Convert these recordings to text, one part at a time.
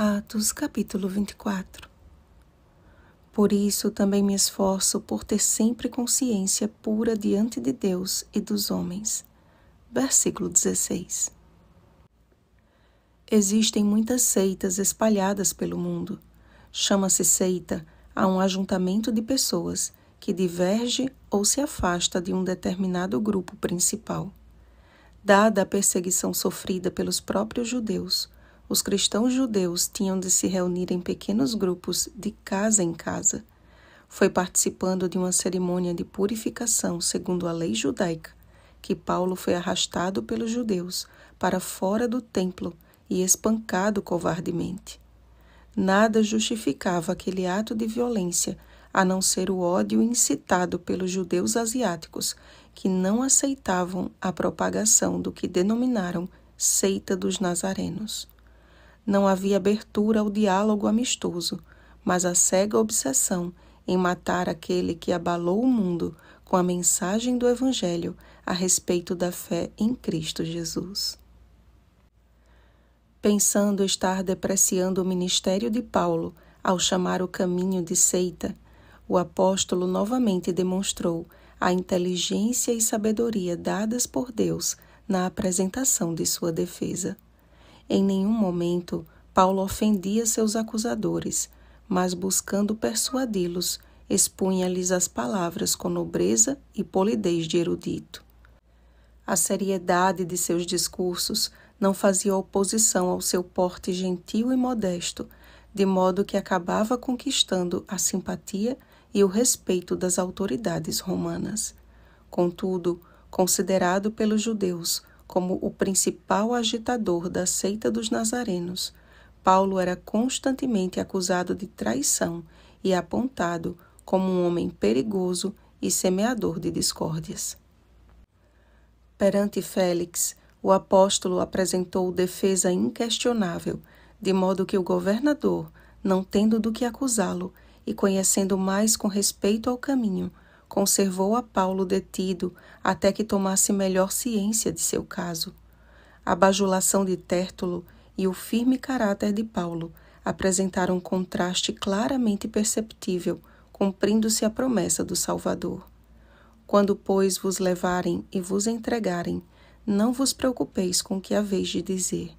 Atos capítulo 24 Por isso também me esforço por ter sempre consciência pura diante de Deus e dos homens. Versículo 16 Existem muitas seitas espalhadas pelo mundo. Chama-se seita a um ajuntamento de pessoas que diverge ou se afasta de um determinado grupo principal. Dada a perseguição sofrida pelos próprios judeus, os cristãos judeus tinham de se reunir em pequenos grupos de casa em casa. Foi participando de uma cerimônia de purificação segundo a lei judaica que Paulo foi arrastado pelos judeus para fora do templo e espancado covardemente. Nada justificava aquele ato de violência a não ser o ódio incitado pelos judeus asiáticos, que não aceitavam a propagação do que denominaram seita dos nazarenos. Não havia abertura ao diálogo amistoso, mas a cega obsessão em matar aquele que abalou o mundo com a mensagem do Evangelho a respeito da fé em Cristo Jesus. Pensando estar depreciando o ministério de Paulo ao chamar o caminho de seita, o apóstolo novamente demonstrou a inteligência e sabedoria dadas por Deus na apresentação de sua defesa. Em nenhum momento Paulo ofendia seus acusadores, mas buscando persuadi-los, expunha-lhes as palavras com nobreza e polidez de erudito. A seriedade de seus discursos não fazia oposição ao seu porte gentil e modesto, de modo que acabava conquistando a simpatia e o respeito das autoridades romanas. Contudo, considerado pelos judeus como o principal agitador da seita dos nazarenos, Paulo era constantemente acusado de traição e apontado como um homem perigoso e semeador de discórdias. Perante Félix, o apóstolo apresentou defesa inquestionável, de modo que o governador, não tendo do que acusá-lo e conhecendo mais com respeito ao caminho, conservou a Paulo detido até que tomasse melhor ciência de seu caso. A bajulação de Tértulo e o firme caráter de Paulo apresentaram um contraste claramente perceptível, cumprindo-se a promessa do Salvador. Quando, pois, vos levarem e vos entregarem, não vos preocupeis com o que haveis de dizer,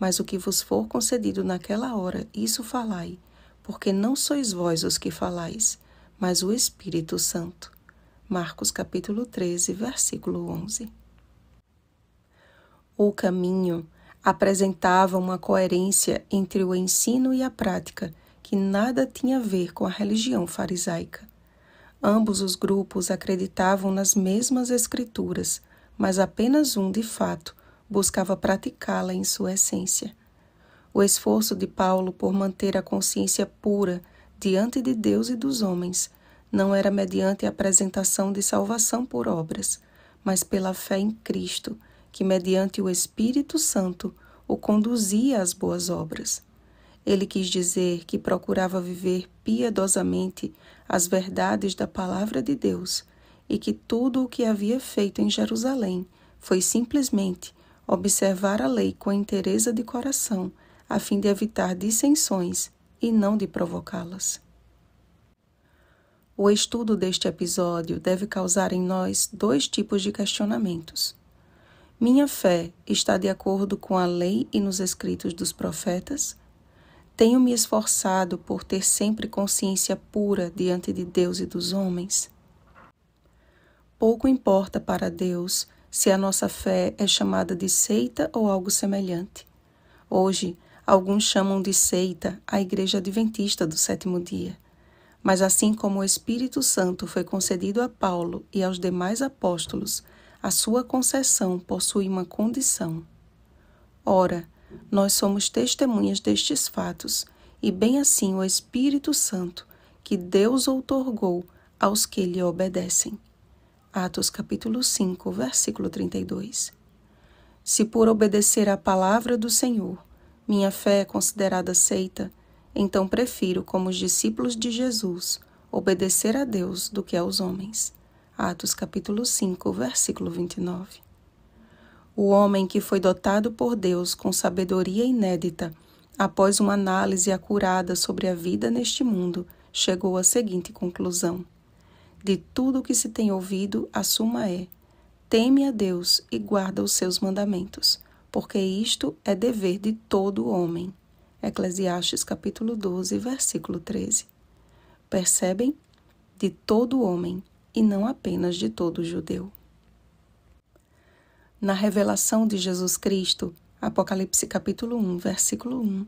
mas o que vos for concedido naquela hora, isso falai, porque não sois vós os que falais, mas o Espírito Santo. Marcos capítulo 13, versículo 11. O caminho apresentava uma coerência entre o ensino e a prática que nada tinha a ver com a religião farisaica. Ambos os grupos acreditavam nas mesmas escrituras, mas apenas um, de fato, buscava praticá-la em sua essência. O esforço de Paulo por manter a consciência pura diante de Deus e dos homens não era mediante a apresentação de salvação por obras, mas pela fé em Cristo, que, mediante o Espírito Santo, o conduzia às boas obras. Ele quis dizer que procurava viver piedosamente as verdades da Palavra de Deus e que tudo o que havia feito em Jerusalém foi simplesmente observar a lei com inteireza de coração, a fim de evitar dissensões e não de provocá-las. O estudo deste episódio deve causar em nós dois tipos de questionamentos. Minha fé está de acordo com a lei e nos escritos dos profetas? Tenho me esforçado por ter sempre consciência pura diante de Deus e dos homens? Pouco importa para Deus se a nossa fé é chamada de seita ou algo semelhante. Hoje, alguns chamam de seita a Igreja Adventista do Sétimo Dia. Mas assim como o Espírito Santo foi concedido a Paulo e aos demais apóstolos, a sua concessão possui uma condição. Ora, nós somos testemunhas destes fatos, e bem assim o Espírito Santo, que Deus outorgou aos que lhe obedecem. Atos capítulo 5, versículo 32. Se por obedecer à palavra do Senhor, minha fé é considerada aceita, então prefiro, como os discípulos de Jesus, obedecer a Deus do que aos homens. Atos capítulo 5, versículo 29. O homem que foi dotado por Deus com sabedoria inédita, após uma análise acurada sobre a vida neste mundo, chegou à seguinte conclusão: De tudo o que se tem ouvido, a suma é: teme a Deus e guarda os seus mandamentos, porque isto é dever de todo homem. Eclesiastes capítulo 12, versículo 13. Percebem? De todo homem e não apenas de todo judeu. Na revelação de Jesus Cristo, Apocalipse capítulo 1, versículo 1,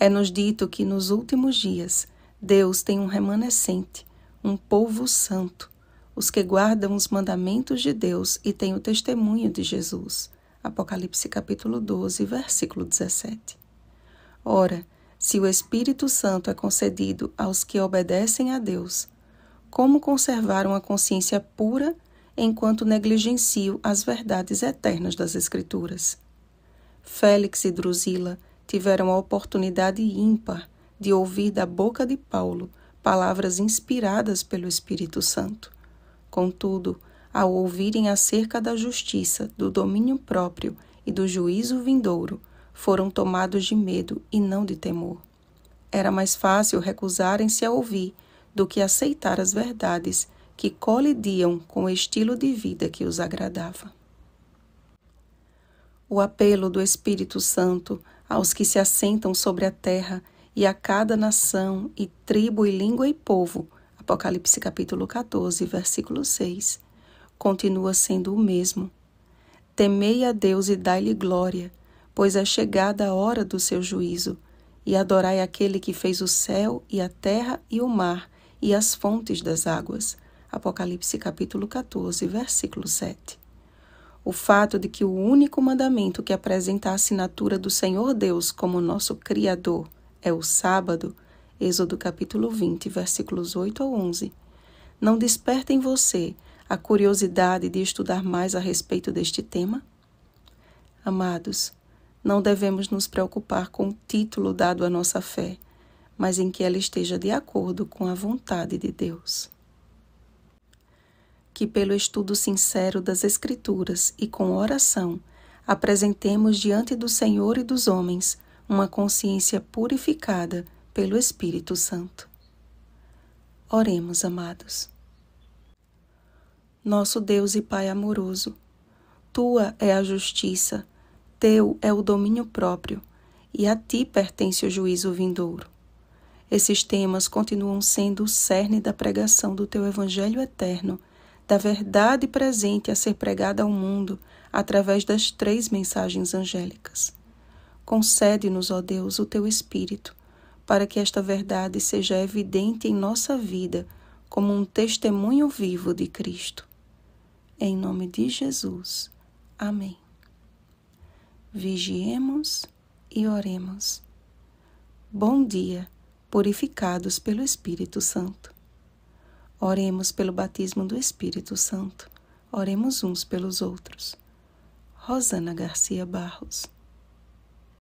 é nos dito que nos últimos dias Deus tem um remanescente, um povo santo, os que guardam os mandamentos de Deus e têm o testemunho de Jesus. Apocalipse capítulo 12, versículo 17. Ora, se o Espírito Santo é concedido aos que obedecem a Deus, como conservar uma consciência pura enquanto negligencio as verdades eternas das Escrituras? Félix e Drusila tiveram a oportunidade ímpar de ouvir da boca de Paulo palavras inspiradas pelo Espírito Santo. Contudo, ao ouvirem acerca da justiça, do domínio próprio e do juízo vindouro, foram tomados de medo e não de temor. Era mais fácil recusarem-se a ouvir do que aceitar as verdades que colidiam com o estilo de vida que os agradava. O apelo do Espírito Santo aos que se assentam sobre a terra e a cada nação e tribo e língua e povo, Apocalipse capítulo 14, versículo 6, continua sendo o mesmo. Temei a Deus e dai-lhe glória pois é chegada a hora do seu juízo. E adorai aquele que fez o céu e a terra e o mar e as fontes das águas. Apocalipse capítulo 14, versículo 7. O fato de que o único mandamento que apresenta a assinatura do Senhor Deus como nosso Criador é o sábado, Êxodo capítulo 20, versículos 8 a 11, não desperta em você a curiosidade de estudar mais a respeito deste tema? Amados, não devemos nos preocupar com o título dado à nossa fé, mas em que ela esteja de acordo com a vontade de Deus. Que, pelo estudo sincero das Escrituras e com oração, apresentemos diante do Senhor e dos homens uma consciência purificada pelo Espírito Santo. Oremos, amados. Nosso Deus e Pai amoroso, tua é a justiça teu é o domínio próprio e a ti pertence o juízo vindouro. Esses temas continuam sendo o cerne da pregação do teu evangelho eterno, da verdade presente a ser pregada ao mundo através das três mensagens angélicas. Concede-nos, ó Deus, o teu espírito, para que esta verdade seja evidente em nossa vida como um testemunho vivo de Cristo. Em nome de Jesus. Amém vigiemos e oremos. Bom dia, purificados pelo Espírito Santo. Oremos pelo batismo do Espírito Santo. Oremos uns pelos outros. Rosana Garcia Barros